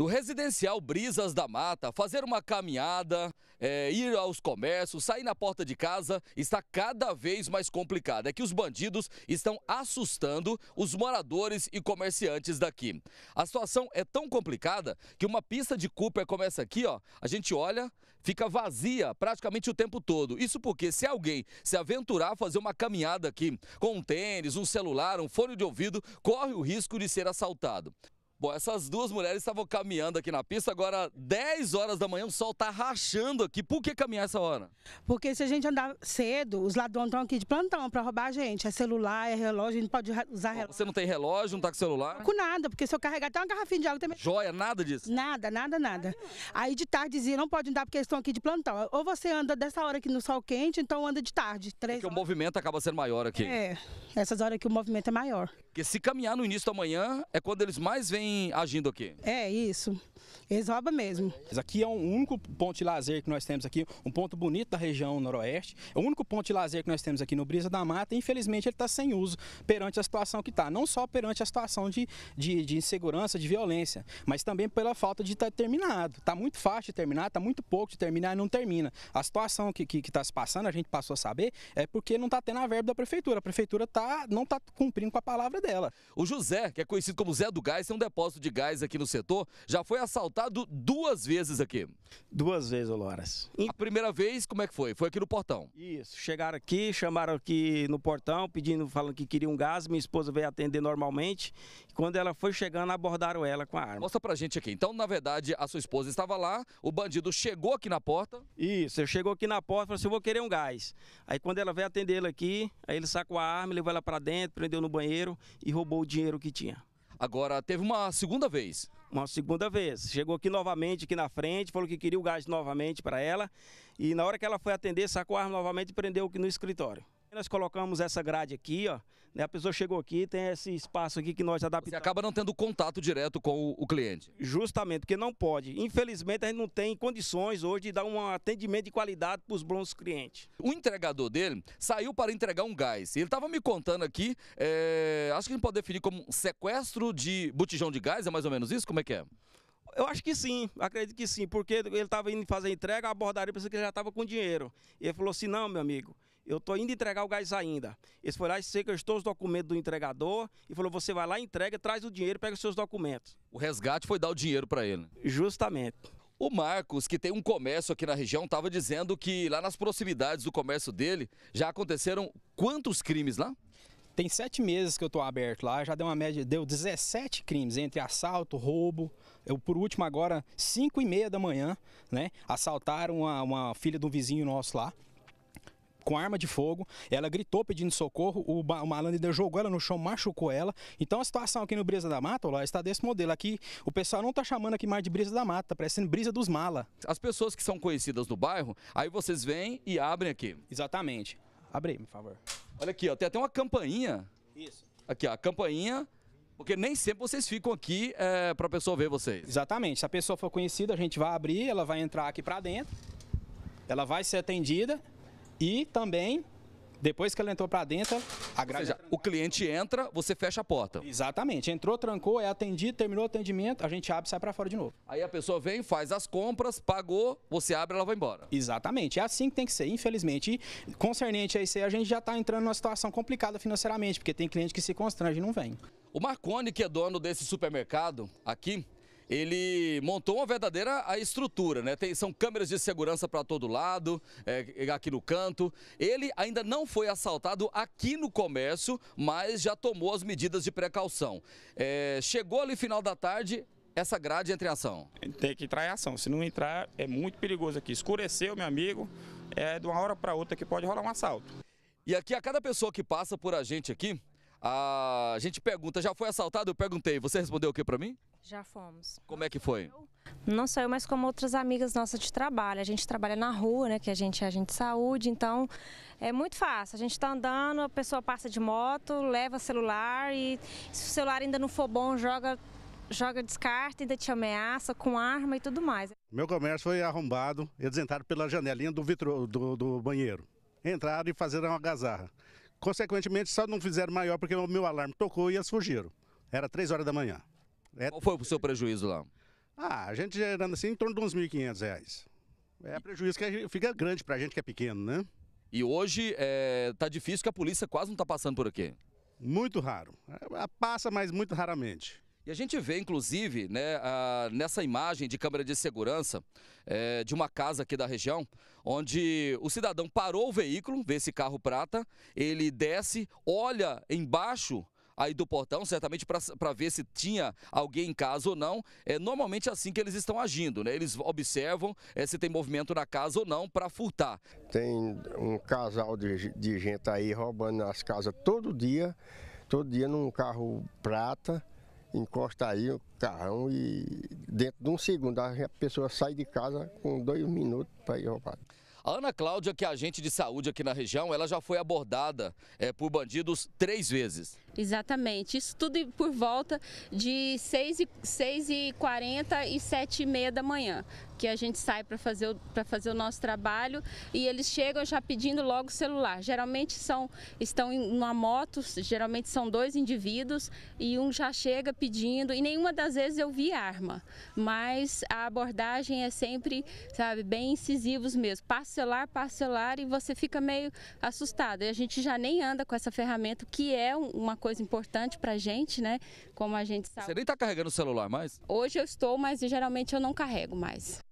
no residencial Brisas da Mata, fazer uma caminhada, é, ir aos comércios, sair na porta de casa, está cada vez mais complicado. É que os bandidos estão assustando os moradores e comerciantes daqui. A situação é tão complicada que uma pista de Cooper começa aqui, ó. A gente olha, fica vazia praticamente o tempo todo. Isso porque se alguém se aventurar a fazer uma caminhada aqui com um tênis, um celular, um fone de ouvido, corre o risco de ser assaltado. Bom, essas duas mulheres estavam caminhando aqui na pista, agora 10 horas da manhã, o sol está rachando aqui. Por que caminhar essa hora? Porque se a gente andar cedo, os ladrões estão aqui de plantão para roubar a gente. É celular, é relógio, a gente pode usar relógio. Você não tem relógio, não está com celular? Com nada, porque se eu carregar até uma garrafinha de água também. Joia, nada disso? Nada, nada, nada. Aí de tarde dizia, não pode andar porque eles estão aqui de plantão. Ou você anda dessa hora aqui no sol quente, então anda de tarde. Três porque é horas. o movimento acaba sendo maior aqui. É, essas horas aqui o movimento é maior. Porque se caminhar no início da manhã, é quando eles mais vêm agindo aqui? É isso, eles roubam mesmo. Aqui é o único ponto de lazer que nós temos aqui, um ponto bonito da região noroeste, é o único ponto de lazer que nós temos aqui no Brisa da Mata, infelizmente ele está sem uso perante a situação que está, não só perante a situação de, de, de, insegurança, de violência, mas também pela falta de estar tá terminado. Está muito fácil de terminar, está muito pouco de terminar e não termina. A situação que está se passando, a gente passou a saber, é porque não está tendo a verba da prefeitura, a prefeitura tá, não está cumprindo com a palavra dela. O José, que é conhecido como Zé do Gás, é um depósito depósito de gás aqui no setor, já foi assaltado duas vezes aqui. Duas vezes, Loras. A primeira vez, como é que foi? Foi aqui no portão. Isso, chegaram aqui, chamaram aqui no portão, pedindo, falando que queriam gás, minha esposa veio atender normalmente. Quando ela foi chegando, abordaram ela com a arma. Mostra pra gente aqui. Então, na verdade, a sua esposa estava lá, o bandido chegou aqui na porta. Isso, ele chegou aqui na porta e falou assim: eu vou querer um gás. Aí quando ela veio atendê la aqui, aí ele sacou a arma, levou ela para dentro, prendeu no banheiro e roubou o dinheiro que tinha. Agora, teve uma segunda vez. Uma segunda vez. Chegou aqui novamente, aqui na frente, falou que queria o gás novamente para ela. E na hora que ela foi atender, sacou a arma novamente e prendeu aqui no escritório. Nós colocamos essa grade aqui, ó. Né? A pessoa chegou aqui, tem esse espaço aqui que nós adaptamos. Você acaba não tendo contato direto com o, cliente. Justamente, porque não pode. Infelizmente, a gente não tem condições hoje de dar um atendimento de qualidade para os bons clientes. O entregador dele saiu para entregar um gás. Ele estava me contando aqui, é... acho que a gente pode definir como sequestro de botijão de gás, é mais ou menos isso? Como é que é? Eu acho que sim, acredito que sim, porque ele estava indo fazer entrega, a abordaria pensou que ele já estava com dinheiro. E ele falou assim: não, meu amigo, eu estou indo entregar o gás ainda. Ele foi lá e sequestrou os documentos do entregador e falou: você vai lá, entrega, traz o dinheiro, pega os seus documentos. O resgate foi dar o dinheiro para ele. Justamente. O Marcos, que tem um comércio aqui na região, estava dizendo que lá nas proximidades do comércio dele já aconteceram quantos crimes lá? Tem sete meses que eu estou aberto lá, já deu uma média, deu 17 crimes, entre assalto, roubo. Eu, por último, agora, 5 e meia da manhã, né? Assaltaram uma, uma filha de um vizinho nosso lá com arma de fogo, ela gritou pedindo socorro, o, o malandro jogou ela no chão, machucou ela. Então a situação aqui no Brisa da Mata, lá, está desse modelo. Aqui o pessoal não está chamando aqui mais de Brisa da Mata, está parecendo Brisa dos Mala. As pessoas que são conhecidas do bairro, aí vocês vêm e abrem aqui. Exatamente. Abre aí, por favor. Olha aqui, ó, tem até uma campainha. Isso. Aqui, ó, a campainha porque nem sempre vocês ficam aqui é, para a pessoa ver vocês. Exatamente. Se a pessoa for conhecida, a gente vai abrir, ela vai entrar aqui para dentro, ela vai ser atendida e também, depois que ela entrou para dentro, a grade. Ou seja, é o cliente entra, você fecha a porta. Exatamente. Entrou, trancou, é atendido, terminou o atendimento, a gente abre e sai para fora de novo. Aí a pessoa vem, faz as compras, pagou, você abre ela vai embora. Exatamente. É assim que tem que ser, infelizmente. E, concernente a isso aí, a gente já está entrando numa situação complicada financeiramente, porque tem cliente que se constrange e não vem. O Marconi, que é dono desse supermercado aqui, ele montou uma verdadeira estrutura, né? Tem, são câmeras de segurança para todo lado, é, aqui no canto. Ele ainda não foi assaltado aqui no comércio, mas já tomou as medidas de precaução. É, chegou ali final da tarde, essa grade entra em ação? Tem que entrar em ação. Se não entrar, é muito perigoso aqui. Escureceu, meu amigo, é de uma hora para outra que pode rolar um assalto. E aqui, a cada pessoa que passa por a gente aqui, a gente pergunta, já foi assaltado? Eu perguntei, você respondeu o que para mim? Já fomos. Como é que foi? Não sou eu, mas como outras amigas nossas de trabalho. A gente trabalha na rua, né? Que a gente é agente de saúde, então é muito fácil. A gente está andando, a pessoa passa de moto, leva celular e se o celular ainda não for bom, joga, joga descarta, ainda te ameaça com arma e tudo mais. Meu comércio foi arrombado, eles entraram pela janelinha do, vitro, do, do banheiro. Entraram e fizeram uma gazarra. Consequentemente, só não fizeram maior porque o meu alarme tocou e eles fugiram. Era três horas da manhã. É... Qual foi o seu prejuízo lá? Ah, a gente gerando assim em torno de uns R$ 1.500. É e... prejuízo que fica grande para a gente que é pequeno, né? E hoje é, tá difícil que a polícia quase não está passando por aqui. Muito raro. É, passa, mas muito raramente. E a gente vê, inclusive, né, a, nessa imagem de câmera de segurança é, de uma casa aqui da região, onde o cidadão parou o veículo, vê esse carro prata, ele desce, olha embaixo aí do portão, certamente para ver se tinha alguém em casa ou não. É normalmente assim que eles estão agindo, né? Eles observam é, se tem movimento na casa ou não para furtar. Tem um casal de, de gente aí roubando as casas todo dia, todo dia num carro prata encosta aí o carrão e dentro de um segundo a pessoa sai de casa com dois minutos para ir roubar. A Ana Cláudia, que é agente de saúde aqui na região, ela já foi abordada é, por bandidos três vezes. Exatamente. Isso tudo por volta de 6h40 e 7h30 da manhã, que a gente sai para fazer, o, fazer o nosso trabalho e eles chegam já pedindo logo o celular. Geralmente são, estão em uma moto, geralmente são dois indivíduos e um já chega pedindo e nenhuma das vezes eu vi arma, mas a abordagem é sempre, sabe, bem incisivos mesmo. Passa o celular, passa o celular e você fica meio assustado. E a gente já nem anda com essa ferramenta, que é uma coisa importante para a gente, né? Como a gente sabe. Você nem está carregando o celular mais? Hoje eu estou, mas geralmente eu não carrego mais.